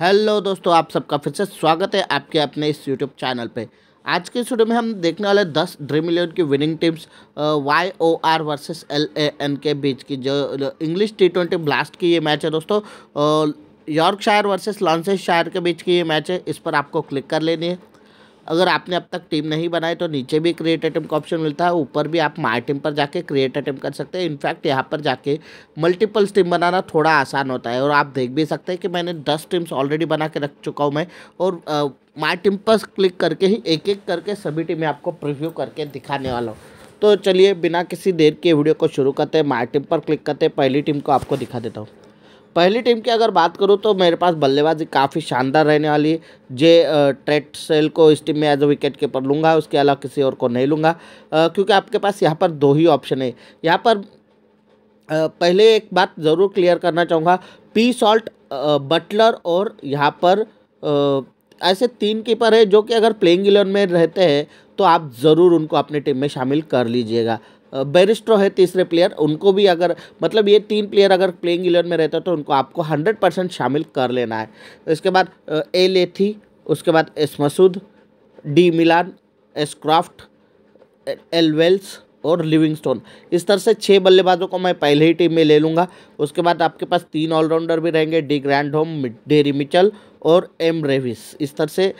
hello दोस्तों आप सबका फिर से स्वागत है आपके अपने इस यूट्यूब चैनल पे आज के स्टूडियो में हम देखने वाले 10 ड्रीम इलेवन की winning teams Y O R versus L A N के बीच की जो इंग्लिश टी ट्वेंटी ब्लास्ट की ये मैच है दोस्तों यॉर्कशायर वर्सेस लॉन्सेस शायर के बीच की ये मैच है इस पर आपको क्लिक कर लेनी है अगर आपने अब तक टीम नहीं बनाई तो नीचे भी क्रिएट आइटम का ऑप्शन मिलता है ऊपर भी आप माई टीम पर जाके क्रिएट अटैम्प कर सकते हैं इनफैक्ट यहाँ पर जाके मल्टीपल्स टीम बनाना थोड़ा आसान होता है और आप देख भी सकते हैं कि मैंने दस टीम्स ऑलरेडी बना के रख चुका हूँ मैं और माई टीम पर क्लिक करके ही एक एक करके सभी टीमें आपको प्रिव्यू करके दिखाने वाला हूँ तो चलिए बिना किसी देर के वीडियो को शुरू करते हैं माई टीम पर क्लिक करते हैं पहली टीम को आपको दिखा देता हूँ पहली टीम की अगर बात करूँ तो मेरे पास बल्लेबाजी काफ़ी शानदार रहने वाली है जे ट्रेट सेल को इस टीम में एज अ विकेट कीपर लूँगा उसके अलावा किसी और को नहीं लूँगा क्योंकि आपके पास यहाँ पर दो ही ऑप्शन है यहाँ पर पहले एक बात ज़रूर क्लियर करना चाहूँगा पी सॉल्ट बटलर और यहाँ पर ऐसे तीन कीपर है जो कि अगर प्लेइंग इलेवन में रहते हैं तो आप ज़रूर उनको अपनी टीम में शामिल कर लीजिएगा बेरिस्ट्रो है तीसरे प्लेयर उनको भी अगर मतलब ये तीन प्लेयर अगर प्लेइंग इलेवन में रहता तो उनको आपको हंड्रेड परसेंट शामिल कर लेना है तो इसके बाद ए लेथी उसके बाद S Masood D Malan S Croft L Wells और लिविंगस्टोन इस तरह से छः बल्लेबाजों को मैं पहले ही टीम में ले लूँगा उसके बाद आपके पास तीन ऑलराउंडर भी रहेंगे de Grandhomme Daryl Mitchell और एम रेविस इस तरह से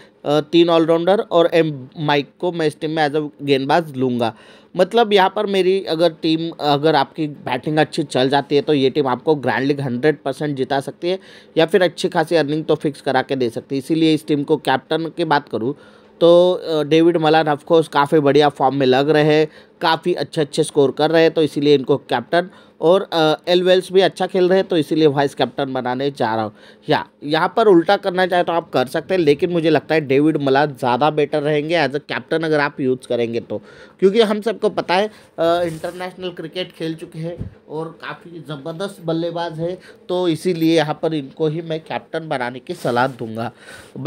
तीन ऑलराउंडर और एम माइक को मैं इस टीम में एज अ गेंदबाज लूँगा मतलब यहाँ पर मेरी अगर टीम अगर आपकी बैटिंग अच्छी चल जाती है तो ये टीम आपको ग्रैंड लीग हंड्रेड परसेंट जिता सकती है या फिर अच्छी खासी अर्निंग तो फिक्स करा के दे सकती है इसीलिए इस टीम को कैप्टन की बात करूँ तो डेविड मलान ऑफकोर्स काफ़ी बढ़िया फॉर्म में लग रहे हैं काफ़ी अच्छे अच्छे स्कोर कर रहे हैं तो इसीलिए इनको कैप्टन और एलवेल्स भी अच्छा खेल रहे हैं तो इसीलिए वाइस कैप्टन बनाने जा रहा हूँ या यहाँ पर उल्टा करना चाहे तो आप कर सकते हैं लेकिन मुझे लगता है डेविड मलाज ज़्यादा बेटर रहेंगे एज अ कैप्टन अगर आप यूज़ करेंगे तो क्योंकि हम सबको पता है इंटरनेशनल क्रिकेट खेल चुके हैं और काफ़ी ज़बरदस्त बल्लेबाज है तो इसीलिए यहाँ पर इनको ही मैं कैप्टन बनाने की सलाह दूंगा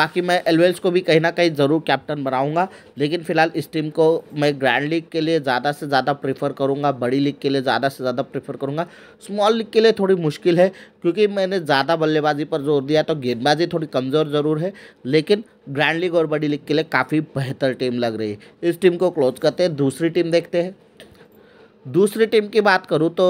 बाकी मैं एलवेल्स को भी कहीं ना कहीं ज़रूर कैप्टन बनाऊँगा लेकिन फ़िलहाल इस टीम को मैं ग्रैंड लीग के लिए ज़्यादा ज़्यादा से ज़्यादा प्रेफर करूँगा बड़ी लीग के लिए ज़्यादा से ज़्यादा प्रेफर करूँगा स्मॉल लीग के लिए थोड़ी मुश्किल है क्योंकि मैंने ज़्यादा बल्लेबाजी पर जोर दिया तो गेंदबाजी थोड़ी कमज़ोर ज़रूर है लेकिन ग्रैंड लीग और बड़ी लीग के लिए काफ़ी बेहतर टीम लग रही है इस टीम को क्लोज करते हैं दूसरी टीम देखते हैं दूसरी टीम की बात करूँ तो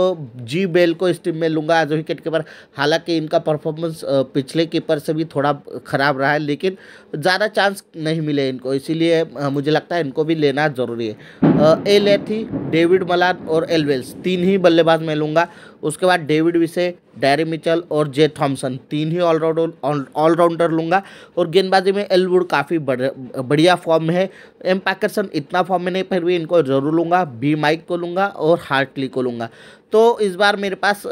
जी बेल को इस टीम में लूँगा एज विकेट कीपर हालांकि इनका परफॉर्मेंस पिछले कीपर से भी थोड़ा ख़राब रहा है लेकिन ज़्यादा चांस नहीं मिले इनको इसीलिए मुझे लगता है इनको भी लेना ज़रूरी है एल एथी डेविड मलान और एलवेल्स तीन ही बल्लेबाज मैं लूँगा उसके बाद डेविड विसे डैरी मिचल और जे थॉम्सन तीन ही ऑलराउंडर ऑलराउंडर लूँगा और गेंदबाजी में एलवुड काफ़ी बढ़िया फॉर्म में है एम पैकरसन इतना फॉर्म में नहीं फिर भी इनको ज़रूर लूँगा बी माइक को लूँगा और हार्टली को लूँगा तो इस बार मेरे पास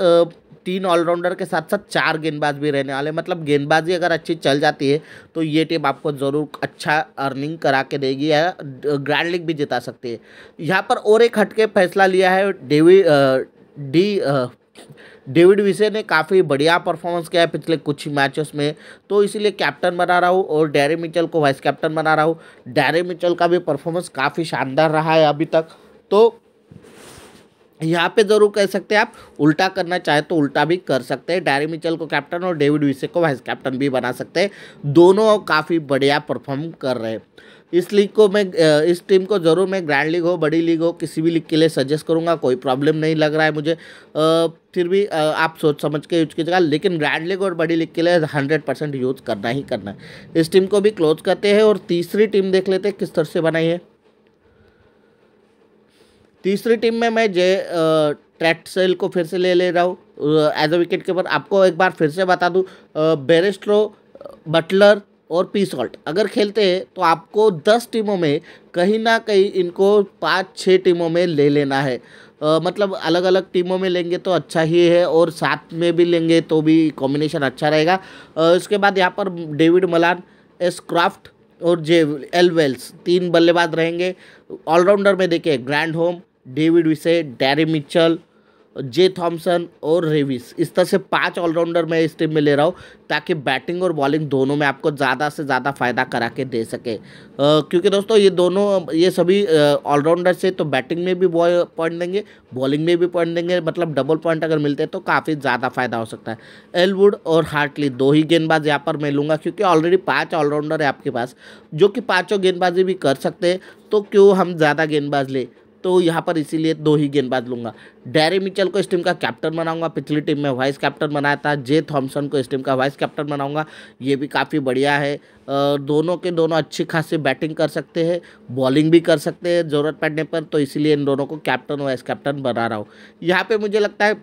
तीन ऑलराउंडर के साथ साथ चार गेंदबाज भी रहने वाले मतलब गेंदबाजी अगर अच्छी चल जाती है तो ये टीम आपको ज़रूर अच्छा अर्निंग करा के देगी या ग्रैंड लीग भी जिता सकती है यहाँ पर और एक हटके फैसला लिया है डेवी डी डेविड विसे ने काफ़ी बढ़िया परफॉर्मेंस किया है पिछले कुछ मैचेस में तो इसीलिए कैप्टन बना रहा हूँ और डैरी मिचल को वाइस कैप्टन बना रहा हूँ डैरी मिचल का भी परफॉर्मेंस काफ़ी शानदार रहा है अभी तक तो यहाँ पे जरूर कह सकते हैं आप उल्टा करना चाहे तो उल्टा भी कर सकते हैं डैरी मिचल को कैप्टन और डेविड विसे को वाइस कैप्टन भी बना सकते हैं दोनों काफ़ी बढ़िया परफॉर्म कर रहे हैं इस लीग को मैं इस टीम को ज़रूर मैं ग्रैंड लीग हो बड़ी लीग हो किसी भी लीग के लिए सजेस्ट करूँगा कोई प्रॉब्लम नहीं लग रहा है मुझे फिर भी आप सोच समझ के यूज कीजिएगा लेकिन ग्रैंड लीग और बड़ी लीग के लिए हंड्रेड परसेंट यूज करना ही करना है इस टीम को भी क्लोज करते हैं और तीसरी टीम देख लेते हैं किस तरह से बनाई है तीसरी टीम में मैं जे सेल को फिर से ले ले रहा हूँ एज अ विकेट कीपर आपको एक बार फिर से बता दूँ बेरेस्ट्रो बटलर और पी सॉल्ट अगर खेलते हैं तो आपको दस टीमों में कहीं ना कहीं इनको पाँच छः टीमों में ले लेना है आ, मतलब अलग अलग टीमों में लेंगे तो अच्छा ही है और साथ में भी लेंगे तो भी कॉम्बिनेशन अच्छा रहेगा इसके बाद यहाँ पर डेविड मलान एस क्राफ्ट और जे एल वेल्स तीन बल्लेबाज रहेंगे ऑलराउंडर में देखिए Grandhomme David Wiese Daryl Mitchell J Thompson और रेविस इस तरह से पांच ऑलराउंडर मैं इस टीम में ले रहा हूँ ताकि बैटिंग और बॉलिंग दोनों में आपको ज़्यादा से ज़्यादा फ़ायदा करा के दे सके क्योंकि दोस्तों ये दोनों ये सभी ऑलराउंडर से तो बैटिंग में भी पॉइंट देंगे बॉलिंग में भी पॉइंट देंगे मतलब डबल पॉइंट अगर मिलते हैं तो काफ़ी ज़्यादा फ़ायदा हो सकता है एलवुड और हार्टली दो ही गेंदबाज यहाँ पर मैं लूँगा क्योंकि ऑलरेडी पाँच ऑलराउंडर है आपके पास जो कि पाँचों गेंदबाजी भी कर सकते हैं तो क्यों हम ज़्यादा गेंदबाज लें तो यहाँ पर इसीलिए दो ही गेंदबाज लूँगा डैरी मिचल को इस टीम का कैप्टन बनाऊंगा पिछली टीम में वाइस कैप्टन बनाया था जे थॉम्सन को इस टीम का वाइस कैप्टन बनाऊंगा ये भी काफ़ी बढ़िया है दोनों के दोनों अच्छी खासी बैटिंग कर सकते हैं बॉलिंग भी कर सकते हैं ज़रूरत पड़ने पर तो इसीलिए इन दोनों को कैप्टन वाइस कैप्टन बना रहा हूँ यहाँ पर मुझे लगता है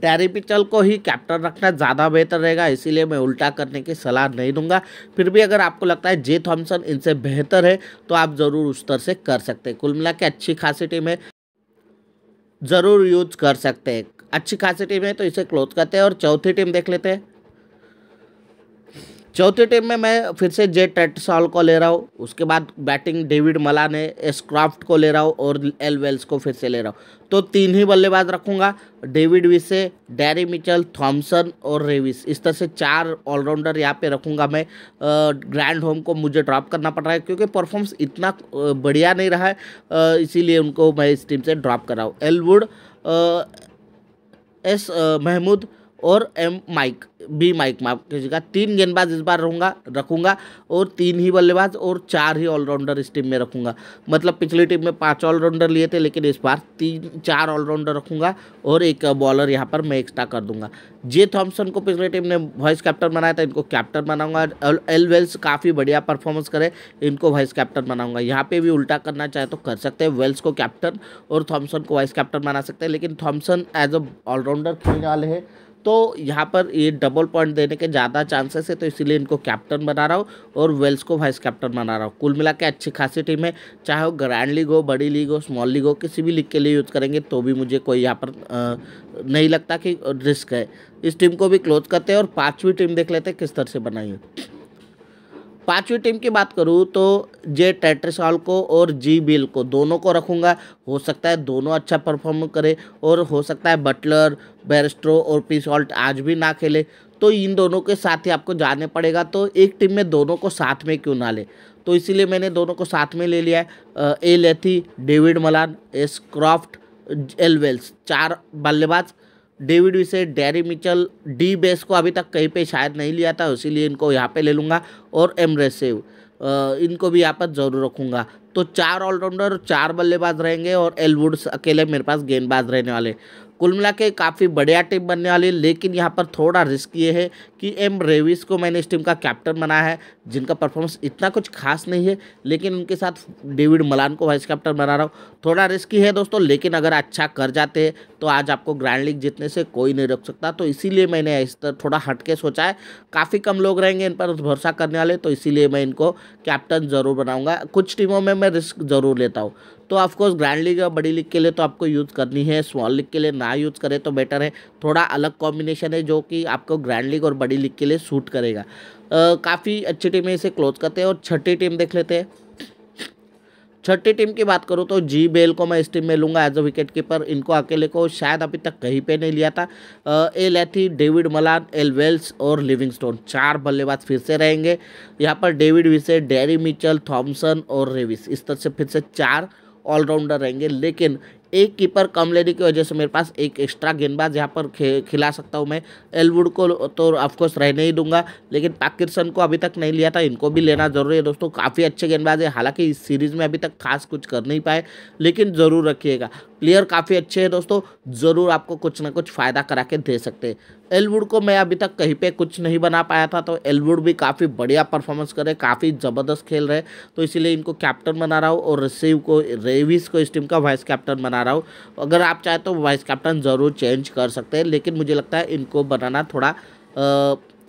पिचल को ही कैप्टन रखना ज़्यादा बेहतर रहेगा इसीलिए मैं उल्टा करने की सलाह नहीं दूंगा फिर भी अगर आपको लगता है जे थॉम्सन इनसे बेहतर है तो आप ज़रूर उस तरह से कर सकते हैं कुल मिला के अच्छी खासी टीम है ज़रूर यूज कर सकते हैं अच्छी खासी टीम है तो इसे क्लोज करते हैं और चौथी टीम देख लेते हैं चौथे टीम में मैं फिर से जे टेटसॉल को ले रहा हूँ उसके बाद बैटिंग डेविड मला ने क्राफ्ट को ले रहा हूँ और एल वेल्स को फिर से ले रहा हूँ तो तीन ही बल्लेबाज रखूँगा David Wiese Daryl Mitchell Thompson और रेविस इस तरह से चार ऑलराउंडर यहाँ पे रखूँगा मैं ग्रैंड होम को मुझे ड्रॉप करना पड़ रहा है क्योंकि परफॉर्मेंस इतना बढ़िया नहीं रहा है इसीलिए उनको मैं इस टीम से ड्रॉप कर रहा हूँ एलवुड एस महमूद और एम माइक बी माइक माफ कीजिएगा तीन गेंदबाज इस बार रहूँगा रखूँगा और तीन ही बल्लेबाज और चार ही ऑलराउंडर इस टीम में रखूँगा मतलब पिछली टीम में पाँच ऑलराउंडर लिए थे लेकिन इस बार तीन चार ऑलराउंडर रखूँगा और एक बॉलर यहाँ पर मैं एक्स्ट्रा कर दूंगा जे थॉम्सन को पिछली टीम ने वाइस कैप्टन बनाया था इनको कैप्टन बनाऊँगा एल वेल्स काफ़ी बढ़िया परफॉर्मेंस करे इनको वाइस कैप्टन बनाऊंगा यहाँ पर भी उल्टा करना चाहे तो कर सकते हैं वेल्स को कैप्टन और थॉम्सन को वाइस कैप्टन बना सकते हैं लेकिन थॉम्सन एज अ ऑलराउंडर खेलने वाले हैं तो यहाँ पर ये डबल पॉइंट देने के ज़्यादा चांसेस है तो इसीलिए इनको कैप्टन बना रहा हूँ और वेल्स को वाइस कैप्टन बना रहा हूँ कुल मिला के अच्छी खासी टीम है चाहे वो ग्रैंड लीग हो बड़ी लीग हो स्मॉल लीग हो किसी भी लीग के लिए यूज़ करेंगे तो भी मुझे कोई यहाँ पर नहीं लगता कि रिस्क है इस टीम को भी क्लोज करते हैं और पाँचवीं टीम देख लेते हैं किस तरह से बनाई है पांचवी टीम की बात करूँ तो जे टेट्रेसॉल को और जी बिल को दोनों को रखूँगा हो सकता है दोनों अच्छा परफॉर्म करे और हो सकता है बटलर बेरस्ट्रो और पी सॉल्ट आज भी ना खेले तो इन दोनों के साथ ही आपको जाने पड़ेगा तो एक टीम में दोनों को साथ में क्यों ना ले तो इसीलिए मैंने दोनों को साथ में ले लिया A Lyth David Malan S Croft L Wells चार बल्लेबाज David Wiese Daryl Mitchell D Bess को अभी तक कहीं पे शायद नहीं लिया था इसीलिए इनको यहाँ पे ले लूँगा और एमरेसेव इनको भी यहाँ पर जरूर रखूँगा तो चार ऑलराउंडर चार बल्लेबाज रहेंगे और एलवुड्स अकेले मेरे पास गेंदबाज रहने वाले कुल मिला के काफ़ी बढ़िया टीम बनने वाली लेकिन यहाँ पर थोड़ा रिस्क ये है कि एम रेविस को मैंने इस टीम का कैप्टन बनाया है जिनका परफॉर्मेंस इतना कुछ खास नहीं है लेकिन उनके साथ डेविड मलान को वाइस कैप्टन बना रहा हूँ थोड़ा रिस्की है दोस्तों लेकिन अगर अच्छा कर जाते हैं तो आज आपको ग्रैंड लीग जीतने से कोई नहीं रोक सकता तो इसीलिए मैंने इस तरह थोड़ा हटके सोचा है काफ़ी कम लोग रहेंगे इन पर भरोसा करने वाले तो इसीलिए मैं इनको कैप्टन ज़रूर बनाऊँगा कुछ टीमों में मैं रिस्क ज़रूर लेता हूँ तो ऑफकोर्स ग्रैंड लीग और बड़ी लीग के लिए तो आपको यूज़ करनी है स्मॉल लीग के लिए ना यूज़ करें तो बेटर है थोड़ा अलग कॉम्बिनेशन है जो कि आपको ग्रैंड लीग और बड़ी लीग के लिए सूट करेगा काफ़ी अच्छी टीमें इसे क्लोज करते हैं और छठी टीम देख लेते हैं छठी टीम की बात करूँ तो जी बेल को मैं इस टीम में लूँगा एज अ विकेट कीपर इनको अकेले को शायद अभी तक कहीं पे नहीं लिया था A Lyth David Malan L Wells और लिविंगस्टोन चार बल्लेबाज फिर से रहेंगे यहाँ पर David Wiese Daryl Mitchell Thompson और रेविस इस तरह से फिर से चार ऑलराउंडर रहेंगे लेकिन एक कीपर कम लेने की वजह से मेरे पास एक एक्स्ट्रा गेंदबाज यहाँ पर खिला सकता हूँ मैं एलवुड को तो ऑफकोर्स रहने ही दूंगा लेकिन पाकिस्तान को अभी तक नहीं लिया था इनको भी लेना ज़रूरी है दोस्तों काफ़ी अच्छे गेंदबाज है हालांकि इस सीरीज़ में अभी तक खास कुछ कर नहीं पाए लेकिन ज़रूर रखिएगा प्लेयर काफ़ी अच्छे हैं दोस्तों ज़रूर आपको कुछ ना कुछ फ़ायदा करा के दे सकते हैं एलवुड को मैं अभी तक कहीं पे कुछ नहीं बना पाया था तो एलवुड भी काफ़ी बढ़िया परफॉर्मेंस कर रहे काफ़ी ज़बरदस्त खेल रहे तो इसीलिए इनको कैप्टन बना रहा हूँ और रसीव को रेविस को इस टीम का वाइस कैप्टन बना रहा हूँ अगर आप चाहें तो वाइस कैप्टन ज़रूर चेंज कर सकते हैं लेकिन मुझे लगता है इनको बनाना थोड़ा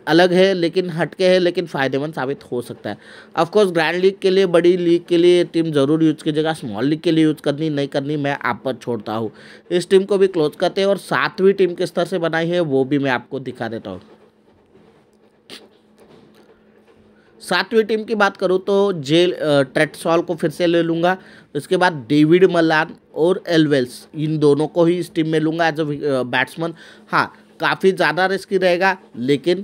अलग है लेकिन हटके है लेकिन फ़ायदेमंद साबित हो सकता है ऑफकोर्स ग्रैंड लीग के लिए बड़ी लीग के लिए टीम ज़रूर यूज़ कीजिएगा स्मॉल लीग के लिए यूज़ करनी नहीं करनी मैं आप पर छोड़ता हूँ इस टीम को भी क्लोज करते हैं और सातवीं टीम किस तरह से बनाई है वो भी मैं आपको दिखा देता हूँ सातवीं टीम की बात करूँ तो जे ट्रेटसॉल को फिर से ले लूँगा उसके बाद डेविड मलान और एलवेल्स इन दोनों को ही इस टीम में लूँगा एज अ बैट्समैन हाँ काफ़ी ज़्यादा रिस्की रहेगा लेकिन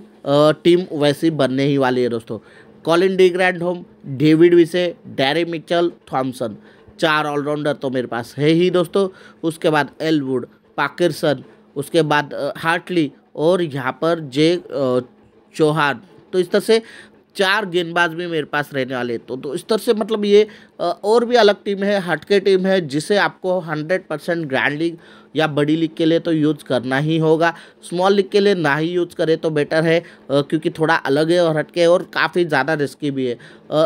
टीम वैसी बनने ही वाली है दोस्तों Colin de Grandhomme David Wiese Daryl Mitchell Thomson चार ऑलराउंडर तो मेरे पास है ही दोस्तों उसके बाद एलवुड पाकिरसन उसके बाद हार्टली और यहाँ पर जे चौहान तो इस तरह से चार गेंदबाज भी मेरे पास रहने वाले तो तो इस तरह से मतलब ये और भी अलग टीम है हटके टीम है जिसे आपको 100 परसेंट ग्रैंड लीग या बड़ी लीग के लिए तो यूज़ करना ही होगा स्मॉल लीग के लिए ना ही यूज़ करें तो बेटर है क्योंकि थोड़ा अलग है और हटके और काफ़ी ज़्यादा रिस्की भी है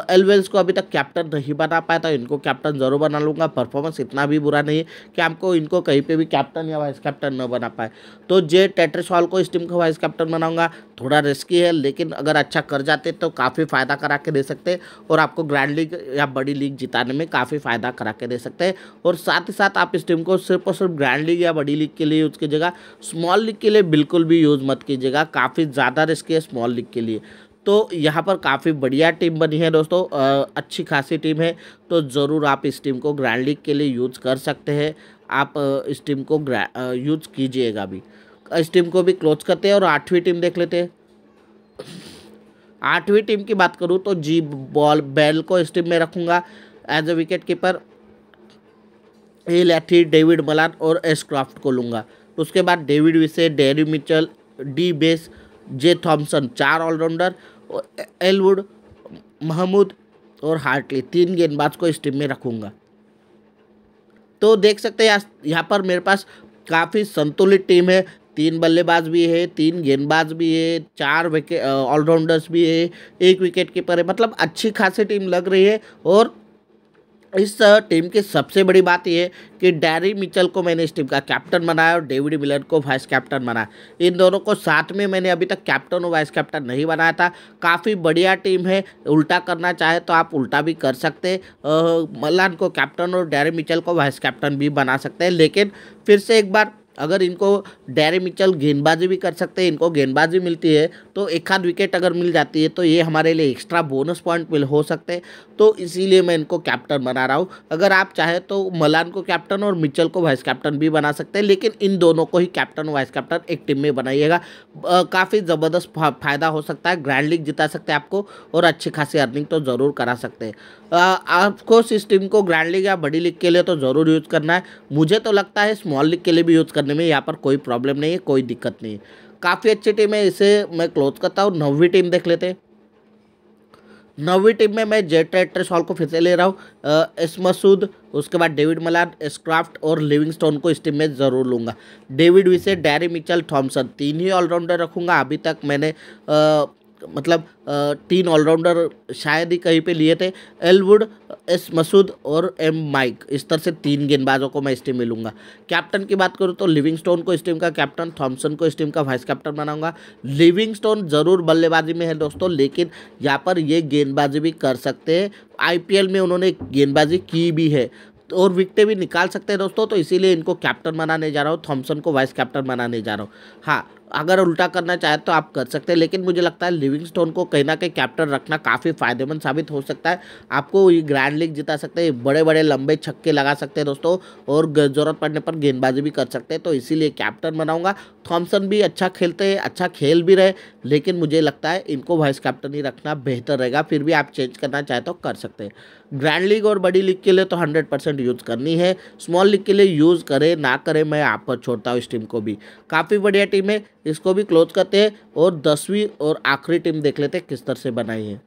एलवेल्स को अभी तक कैप्टन नहीं बना पाया था इनको कैप्टन ज़रूर बना लूँगा परफॉर्मेंस इतना भी बुरा नहीं है कि हमको इनको कहीं पर भी कैप्टन या वाइस कैप्टन न बना पाए तो जे टेट्रिस को इस टीम को वाइस कैप्टन बनाऊंगा थोड़ा रिस्की है लेकिन अगर अच्छा कर जाते तो काफ़ी फ़ायदा करा के दे सकते और आपको ग्रैंड लीग या बड़ी लीग जिताने में काफ़ी फ़ायदा करा के दे सकते हैं और साथ ही साथ आप इस टीम को सिर्फ और सिर्फ ग्रैंड लीग छोटी या बड़ी लीग के लिए यूज़ कीजिएगा स्मॉल लीग के लिए बिल्कुल भी यूज़ मत कीजिएगा काफ़ी ज़्यादा रिस्क है स्मॉल लीग के लिए तो यहाँ पर काफ़ी बढ़िया टीम बनी है दोस्तों अच्छी खासी टीम है तो ज़रूर आप इस टीम को ग्रैंड लीग के लिए यूज़ कर सकते हैं आप इस टीम को यूज़ कीजिएगा भी इस टीम को भी क्लोज करते हैं और आठवीं टीम देख लेते हैं आठवीं टीम की बात करूँ तो जी बॉल बैल को इस टीम में रखूँगा as a wicket keeper A Lyth David Malan और एसक्राफ्ट को लूँगा तो उसके बाद David Wiese Daryl Mitchell D Bess J Thompson चार ऑलराउंडर एलवुड महमूद और हार्टली तीन गेंदबाज को इस टीम में रखूँगा तो देख सकते हैं यहाँ पर मेरे पास काफ़ी संतुलित टीम है तीन बल्लेबाज भी है तीन गेंदबाज भी है चार विकेट ऑलराउंडर्स भी है एक विकेट कीपर है मतलब अच्छी खासी टीम लग रही है और इस टीम की सबसे बड़ी बात यह है कि डैरी मिचल को मैंने इस टीम का कैप्टन बनाया और डेविड मिलर को वाइस कैप्टन बनाया इन दोनों को साथ में मैंने अभी तक कैप्टन और वाइस कैप्टन नहीं बनाया था काफ़ी बढ़िया टीम है उल्टा करना चाहे तो आप उल्टा भी कर सकते मलान को कैप्टन और डैरी मिचल को वाइस कैप्टन भी बना सकते हैं लेकिन फिर से एक बार अगर इनको डेरे मिचल गेंदबाजी भी कर सकते हैं इनको गेंदबाजी मिलती है तो एक आध विकेट अगर मिल जाती है तो ये हमारे लिए एक्स्ट्रा बोनस पॉइंट मिल हो सकते हैं तो इसीलिए मैं इनको कैप्टन बना रहा हूँ अगर आप चाहे तो मलान को कैप्टन और मिचल को वाइस कैप्टन भी बना सकते हैं लेकिन इन दोनों को ही कैप्टन वाइस कैप्टन एक टीम में बनाइएगा काफ़ी ज़बरदस्त फ़ायदा हो सकता है ग्रैंड लीग जिता सकते हैं आपको और अच्छी खासी अर्निंग तो ज़रूर करा सकते हैं आपको इस टीम को ग्रैंड लीग या बड़ी लीग के लिए तो ज़रूर यूज़ करना है मुझे तो लगता है स्मॉल लीग के लिए भी यूज़ करना करने में यहाँ पर कोई प्रॉब्लम नहीं है कोई दिक्कत नहीं है काफ़ी अच्छी टीम है इसे मैं क्लोज करता हूँ नवी टीम देख लेते हैं नौवीं टीम में मैं जेट ट्रेट्रेस हॉल को फिर से ले रहा हूँ एस मसूद उसके बाद डेविड मलान एस्क्राफ्ट और लिविंगस्टोन को इस टीम में ज़रूर लूँगा David Wiese Daryl Mitchell Thompson तीन ही ऑलराउंडर रखूँगा अभी तक मैंने आ, मतलब तीन ऑलराउंडर शायद ही कहीं पे लिए थे एलवुड एस मसूद और एम माइक इस तरह से तीन गेंदबाजों को मैं इस टीम में लूँगा कैप्टन की बात करूँ तो लिविंगस्टोन को इस टीम का कैप्टन थॉमसन को इस टीम का वाइस कैप्टन लिविंग लिविंगस्टोन ज़रूर बल्लेबाजी में है दोस्तों लेकिन यहाँ पर ये गेंदबाजी भी कर सकते हैं आई में उन्होंने गेंदबाजी की भी है तो और विकटें भी निकाल सकते हैं दोस्तों तो इसीलिए इनको कैप्टन बनाने जा रहा हूँ थॉमसन को वाइस कैप्टन बनाने जा रहा हूँ हाँ अगर उल्टा करना चाहे तो आप कर सकते हैं लेकिन मुझे लगता है लिविंगस्टोन को कहीं ना कहीं कैप्टन रखना काफ़ी फायदेमंद साबित हो सकता है आपको ये ग्रैंड लीग जिता सकते हैं बड़े बड़े लंबे छक्के लगा सकते हैं दोस्तों और ज़रूरत पड़ने पर गेंदबाजी भी कर सकते हैं तो इसीलिए कैप्टन बनाऊँगा थॉम्सन भी अच्छा खेलते हैं अच्छा खेल भी रहे लेकिन मुझे लगता है इनको वाइस कैप्टन ही रखना बेहतर रहेगा फिर भी आप चेंज करना चाहे तो कर सकते हैं ग्रैंड लीग और बड़ी लीग के लिए तो हंड्रेड परसेंट यूज़ करनी है स्मॉल लीग के लिए यूज़ करें ना करें मैं आप पर छोड़ता हूँ इस टीम को भी काफ़ी बढ़िया टीम है इसको भी क्लोज करते हैं और दसवीं और आखिरी टीम देख लेते हैं किस तरह से बनाई है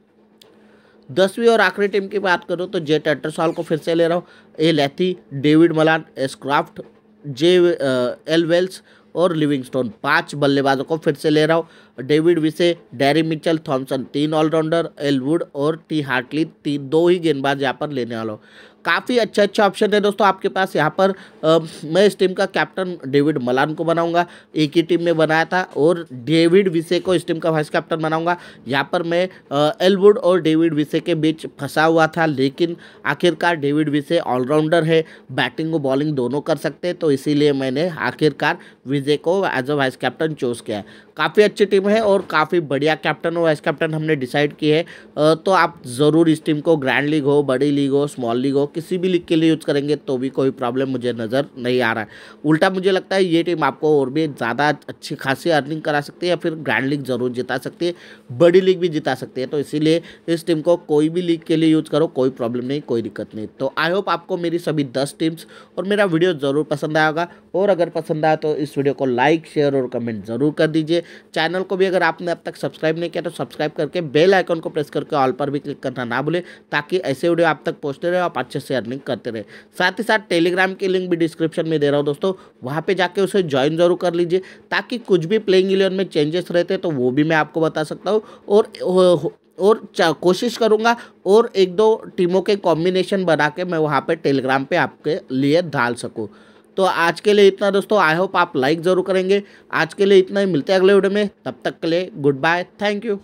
दसवीं और आखिरी टीम की बात करूँ तो जे टेट्रसॉल को फिर से ले रहा हूँ A Lyth David Malan S Croft J L Wells और लिविंगस्टोन पांच बल्लेबाजों को फिर से ले रहा हूँ David Wiese Daryl Mitchell Thompson तीन ऑलराउंडर एलवुड और टी हार्टली तीन दो ही गेंदबाज यहाँ पर लेने वाला हूँ काफ़ी अच्छा अच्छा ऑप्शन है दोस्तों आपके पास यहाँ पर आ, मैं इस टीम का कैप्टन डेविड मलान को बनाऊंगा एक ही टीम में बनाया था और डेविड विसे को इस टीम का वाइस कैप्टन बनाऊंगा यहाँ पर मैं एलवुड और डेविड विसे के बीच फंसा हुआ था लेकिन आखिरकार डेविड विसे ऑलराउंडर है बैटिंग और बॉलिंग दोनों कर सकते हैं तो इसीलिए मैंने आखिरकार विजय को as a vice captain choose किया है काफ़ी अच्छी टीम है और काफ़ी बढ़िया कैप्टन और वाइस कैप्टन हमने डिसाइड की है तो आप ज़रूर इस टीम को ग्रैंड लीग हो बड़ी लीग हो स्मॉल लीग हो किसी भी लीग के लिए यूज़ करेंगे तो भी कोई प्रॉब्लम मुझे नज़र नहीं आ रहा है उल्टा मुझे लगता है ये टीम आपको और भी ज़्यादा अच्छी खासी अर्निंग करा सकती है या फिर ग्रैंड लीग ज़रूर जिता सकती है बड़ी लीग भी जिता सकती है तो इसीलिए इस टीम को कोई भी लीग के लिए यूज़ करो कोई प्रॉब्लम नहीं कोई दिक्कत नहीं तो आई होप आपको मेरी सभी दस टीम्स और मेरा वीडियो ज़रूर पसंद आएगा और अगर पसंद आया तो इस वीडियो को लाइक शेयर और कमेंट ज़रूर कर दीजिए चैनल को भी अगर आपने अब तक सब्सक्राइब नहीं किया तो सब्सक्राइब करके बेल आइकन को प्रेस करके ऑल पर भी क्लिक करना ना भूलें ताकि ऐसे वीडियो आप तक पहुँचते रहे आप अच्छे से अर्निंग करते रहे साथ ही साथ टेलीग्राम की लिंक भी डिस्क्रिप्शन में दे रहा हूँ दोस्तों वहाँ पर जाके उसे ज्वाइन जरूर कर लीजिए ताकि कुछ भी प्लेइंग इलेवन में चेंजेस रहते तो वो भी मैं आपको बता सकता हूँ और और कोशिश करूँगा और एक दो टीमों के कॉम्बिनेशन बना के मैं वहाँ पे टेलीग्राम पे आपके लिए डाल सकूँ तो आज के लिए इतना दोस्तों आई होप आप लाइक ज़रूर करेंगे आज के लिए इतना ही मिलते हैं अगले वीडियो में तब तक के लिए गुड बाय थैंक यू